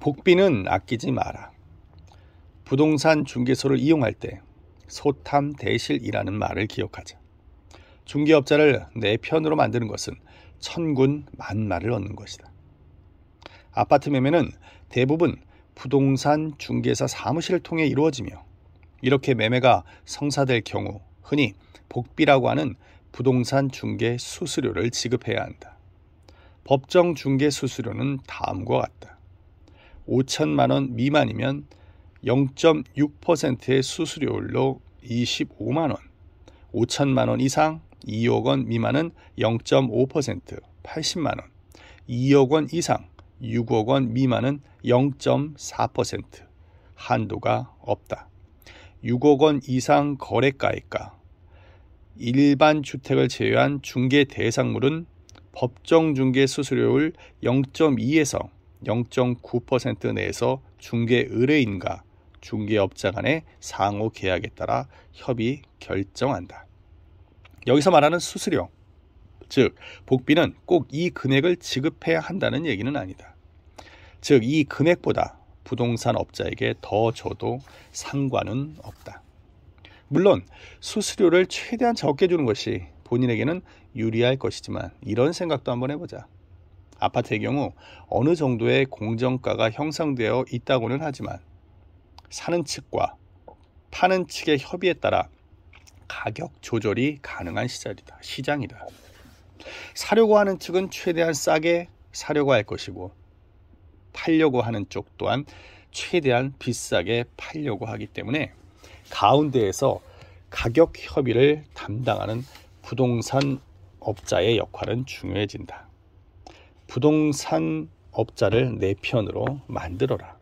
복비는 아끼지 마라. 부동산 중개소를 이용할 때 소탐 대실이라는 말을 기억하자. 중개업자를 내 편으로 만드는 것은 천군 만마를 얻는 것이다. 아파트 매매는 대부분 부동산 중개사 사무실을 통해 이루어지며 이렇게 매매가 성사될 경우 흔히 복비라고 하는 부동산 중개 수수료를 지급해야 한다. 법정 중개 수수료는 다음과 같다. 5천만 원 미만이면 0.6%의 수수료율로 25만 원, 5천만 원 이상 2억 원 미만은 0.5%, 80만 원, 2억 원 이상 6억 원 미만은 0.4%, 한도가 없다. 6억 원 이상 거래가액가 일반 주택을 제외한 중개 대상물은 법정 중개 수수료율 0.2에서 0.9% 내에서 중개 의뢰인과 중개업자 간의 상호 계약에 따라 협의 결정한다. 여기서 말하는 수수료, 즉 복비는 꼭 이 금액을 지급해야 한다는 얘기는 아니다. 즉 이 금액보다 부동산 업자에게 더 줘도 상관은 없다. 물론 수수료를 최대한 적게 주는 것이 본인에게는 유리할 것이지만 이런 생각도 한번 해보자. 아파트의 경우 어느 정도의 공정가가 형성되어 있다고는 하지만 사는 측과 파는 측의 협의에 따라 가격 조절이 가능한 시장이다. 시장이다. 사려고 하는 측은 최대한 싸게 사려고 할 것이고 팔려고 하는 쪽 또한 최대한 비싸게 팔려고 하기 때문에 가운데에서 가격 협의를 담당하는 부동산 업자의 역할은 중요해진다. 부동산 업자를 내 편으로 만들어라.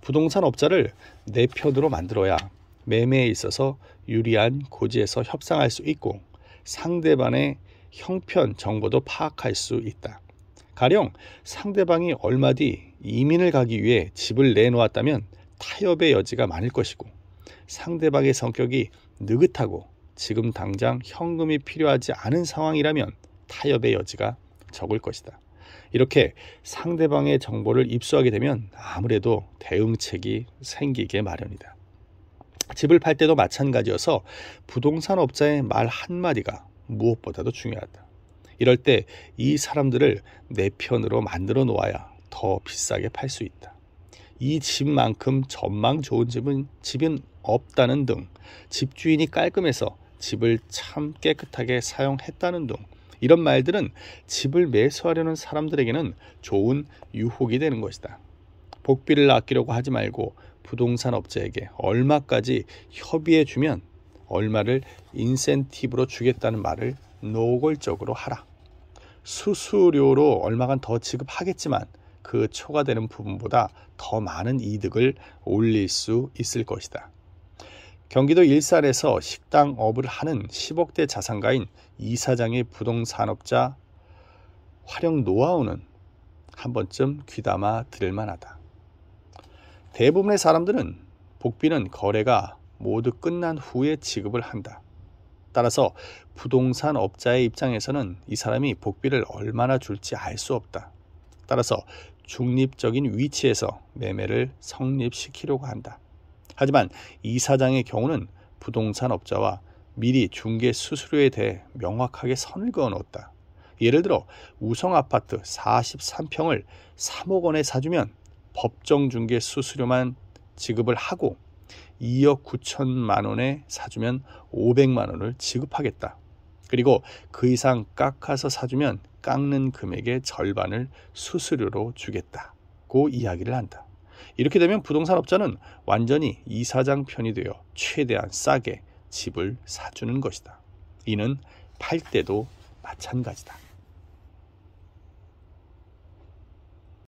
부동산 업자를 내 편으로 만들어야 매매에 있어서 유리한 고지에서 협상할 수 있고 상대방의 형편 정보도 파악할 수 있다. 가령 상대방이 얼마 뒤 이민을 가기 위해 집을 내놓았다면 타협의 여지가 많을 것이고 상대방의 성격이 느긋하고 지금 당장 현금이 필요하지 않은 상황이라면 타협의 여지가 적을 것이다. 이렇게 상대방의 정보를 입수하게 되면 아무래도 대응책이 생기게 마련이다. 집을 팔 때도 마찬가지여서 부동산 업자의 말 한마디가 무엇보다도 중요하다. 이럴 때 이 사람들을 내 편으로 만들어 놓아야 더 비싸게 팔 수 있다. 이 집만큼 전망 좋은 집은 집은 없다는 등 집주인이 깔끔해서 집을 참 깨끗하게 사용했다는 등 이런 말들은 집을 매수하려는 사람들에게는 좋은 유혹이 되는 것이다. 복비를 아끼려고 하지 말고 부동산 업자에게 얼마까지 협의해 주면 얼마를 인센티브로 주겠다는 말을 노골적으로 하라. 수수료로 얼마간 더 지급하겠지만 그 초과되는 부분보다 더 많은 이득을 올릴 수 있을 것이다. 경기도 일산에서 식당 업을 하는 10억대 자산가인 이 사장의 부동산업자 활용 노하우는 한 번쯤 귀담아 들을 만하다. 대부분의 사람들은 복비는 거래가 모두 끝난 후에 지급을 한다. 따라서 부동산 업자의 입장에서는 이 사람이 복비를 얼마나 줄지 알 수 없다. 따라서 중립적인 위치에서 매매를 성립시키려고 한다. 하지만 이 사장의 경우는 부동산 업자와 미리 중개 수수료에 대해 명확하게 선을 그어 놓았다. 예를 들어 우성 아파트 43평을 3억 원에 사주면 법정 중개 수수료만 지급을 하고 2억 9천만 원에 사주면 500만 원을 지급하겠다. 그리고 그 이상 깎아서 사주면 깎는 금액의 절반을 수수료로 주겠다고 이야기를 한다. 이렇게 되면 부동산업자는 완전히 이사장 편이 되어 최대한 싸게 집을 사주는 것이다. 이는 팔 때도 마찬가지다.